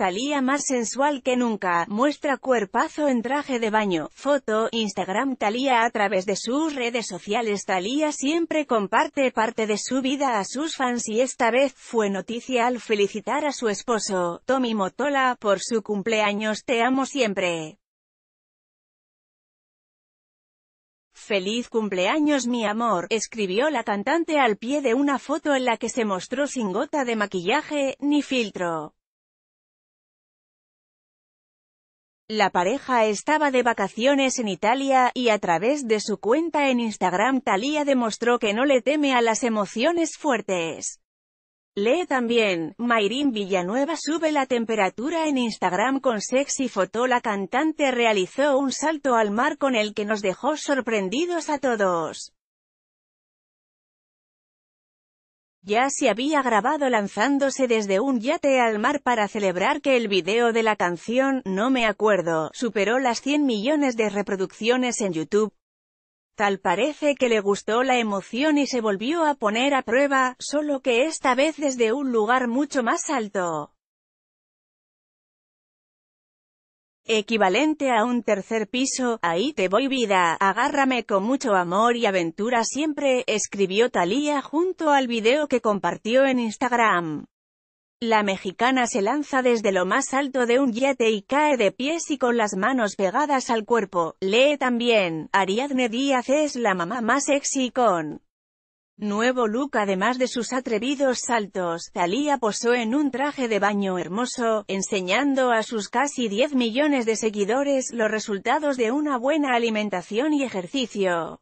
Talía más sensual que nunca, muestra cuerpazo en traje de baño, foto, Instagram Talía a través de sus redes sociales Talía siempre comparte parte de su vida a sus fans y esta vez fue noticia al felicitar a su esposo, Tommy Motola, por su cumpleaños Te amo siempre. Feliz cumpleaños mi amor, escribió la cantante al pie de una foto en la que se mostró sin gota de maquillaje, ni filtro. La pareja estaba de vacaciones en Italia, y a través de su cuenta en Instagram Thalía demostró que no le teme a las emociones fuertes. Lee también, Mayrin Villanueva sube la temperatura en Instagram con sexy foto La cantante realizó un salto al mar con el que nos dejó sorprendidos a todos. ya se había grabado lanzándose desde un yate al mar para celebrar que el video de la canción, No me acuerdo, superó las 100 millones de reproducciones en YouTube. Tal parece que le gustó la emoción y se volvió a poner a prueba, solo que esta vez desde un lugar mucho más alto. equivalente a un tercer piso, ahí te voy vida, agárrame con mucho amor y aventura siempre, escribió Thalía junto al video que compartió en Instagram. La mexicana se lanza desde lo más alto de un yete y cae de pies y con las manos pegadas al cuerpo. Lee también, Ariadne Díaz es la mamá más sexy con Nuevo look además de sus atrevidos saltos, Thalía posó en un traje de baño hermoso, enseñando a sus casi 10 millones de seguidores los resultados de una buena alimentación y ejercicio.